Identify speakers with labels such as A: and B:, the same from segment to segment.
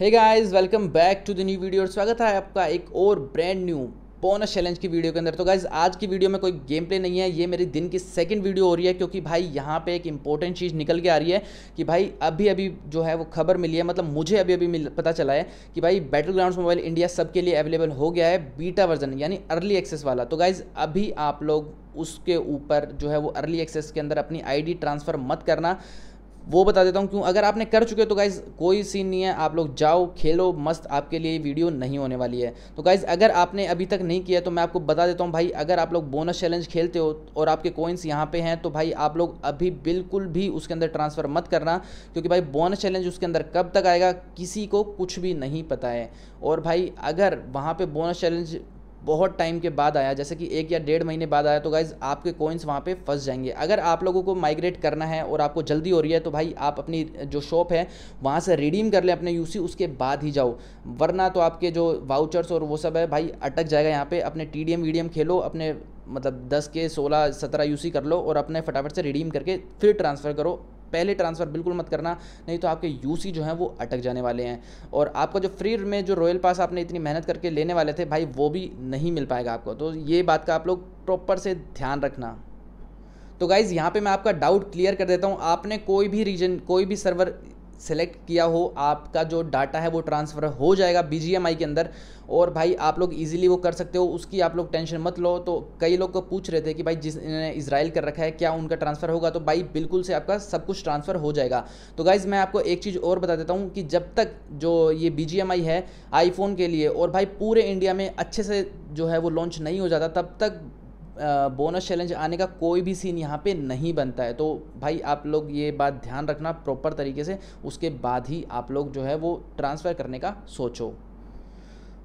A: hey guys welcome back to the new video और स्वागत है आपका एक और ब्रांड न्यू बोनस चैलेंज की वीडियो के अंदर तो गाइज आज की वीडियो में कोई गेम प्ले नहीं है ये मेरी दिन की सेकंड वीडियो हो रही है क्योंकि भाई यहाँ पे एक इंपॉर्टेंट चीज़ निकल के आ रही है कि भाई अभी अभी जो है वो खबर मिली है मतलब मुझे अभी अभी मिल पता चला है कि भाई बैटल ग्राउंड मोबाइल इंडिया सबके लिए अवेलेबल हो गया है बीटा वर्जन यानी अर्ली एक्सेस वाला तो गाइज़ अभी आप लोग उसके ऊपर जो है वो अर्ली एक्सेस के अंदर अपनी आईडी ट्रांसफ़र मत करना वो बता देता हूँ क्यों अगर आपने कर चुके हो तो गाइज़ कोई सीन नहीं है आप लोग जाओ खेलो मस्त आपके लिए वीडियो नहीं होने वाली है तो गाइज़ अगर आपने अभी तक नहीं किया तो मैं आपको बता देता हूँ भाई अगर आप लोग बोनस चैलेंज खेलते हो और आपके कोइंस यहाँ पे हैं तो भाई आप लोग अभी बिल्कुल भी उसके अंदर ट्रांसफ़र मत करना क्योंकि भाई बोनस चैलेंज उसके अंदर कब तक आएगा किसी को कुछ भी नहीं पता है और भाई अगर वहाँ पर बोनस चैलेंज बहुत टाइम के बाद आया जैसे कि एक या डेढ़ महीने बाद आया तो गाइज़ आपके कोइंस वहाँ पे फंस जाएंगे अगर आप लोगों को माइग्रेट करना है और आपको जल्दी हो रही है तो भाई आप अपनी जो शॉप है वहाँ से रिडीम कर लें अपने यूसी उसके बाद ही जाओ वरना तो आपके जो वाउचर्स और वो सब है भाई अटक जाएगा यहाँ पर अपने टी डी खेलो अपने मतलब दस के सोलह सत्रह यूसी कर लो और अपने फटाफट से रिडीम करके फिर ट्रांसफ़र करो पहले ट्रांसफ़र बिल्कुल मत करना नहीं तो आपके यू जो हैं वो अटक जाने वाले हैं और आपका जो फ्री में जो रॉयल पास आपने इतनी मेहनत करके लेने वाले थे भाई वो भी नहीं मिल पाएगा आपको तो ये बात का आप लोग प्रॉपर से ध्यान रखना तो गाइज़ यहाँ पे मैं आपका डाउट क्लियर कर देता हूँ आपने कोई भी रीजन कोई भी सर्वर सेलेक्ट किया हो आपका जो डाटा है वो ट्रांसफ़र हो जाएगा बी के अंदर और भाई आप लोग इजीली वो कर सकते हो उसकी आप लोग टेंशन मत लो तो कई लोग को पूछ रहे थे कि भाई जिसने इसराइल कर रखा है क्या उनका ट्रांसफ़र होगा तो भाई बिल्कुल से आपका सब कुछ ट्रांसफ़र हो जाएगा तो गाइज़ मैं आपको एक चीज़ और बता देता हूँ कि जब तक जो ये बी है आईफोन के लिए और भाई पूरे इंडिया में अच्छे से जो है वो लॉन्च नहीं हो जाता तब तक बोनस चैलेंज आने का कोई भी सीन यहाँ पे नहीं बनता है तो भाई आप लोग ये बात ध्यान रखना प्रॉपर तरीके से उसके बाद ही आप लोग जो है वो ट्रांसफ़र करने का सोचो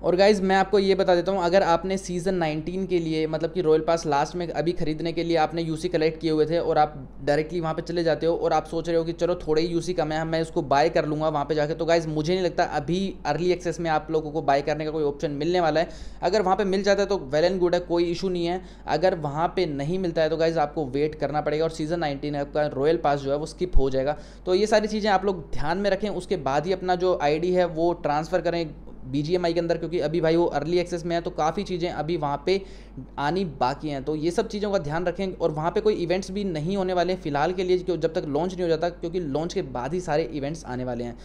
A: और गाइज़ मैं आपको ये बता देता हूँ अगर आपने सीज़न 19 के लिए मतलब कि रॉयल पास लास्ट में अभी खरीदने के लिए आपने यूसी कलेक्ट किए हुए थे और आप डायरेक्टली वहाँ पे चले जाते हो और आप सोच रहे हो कि चलो थोड़े ही यूसी कम है मैं उसको बाय कर लूँगा वहाँ पे जाके तो गाइज़ मुझे नहीं लगता अभी अर्ली एक्सेस में आप लोगों को बाय करने का कोई ऑप्शन मिलने वाला है अगर वहाँ पर मिल जाता है तो वेल एंड गुड है कोई इशू नहीं है अगर वहाँ पर नहीं मिलता है तो गाइज़ आपको वेट करना पड़ेगा और सीज़न नाइनटीन आपका रॉयल पास जो है वो स्किप हो जाएगा तो ये सारी चीज़ें आप लोग ध्यान में रखें उसके बाद ही अपना जो आई है वो ट्रांसफ़र करें बी के अंदर क्योंकि अभी भाई वो अर्ली एक्सेस में है तो काफ़ी चीज़ें अभी वहाँ पे आनी बाकी हैं तो ये सब चीज़ों का ध्यान रखें और वहाँ पे कोई इवेंट्स भी नहीं होने वाले हैं फिलहाल के लिए जब तक लॉन्च नहीं हो जाता क्योंकि लॉन्च के बाद ही सारे इवेंट्स आने वाले हैं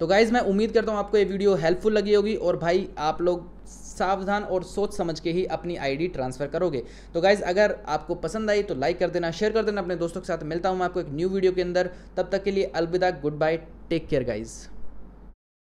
A: तो गाइज़ मैं उम्मीद करता हूँ आपको ये वीडियो हेल्पफुल लगी होगी और भाई आप लोग सावधान और सोच समझ के ही अपनी आईडी ट्रांसफ़र करोगे तो गाइज़ अगर आपको पसंद आई तो लाइक कर देना शेयर कर देना अपने दोस्तों के साथ मिलता हूँ मैं आपको एक न्यू वीडियो के अंदर तब तक के लिए अलविदा good bye take care guys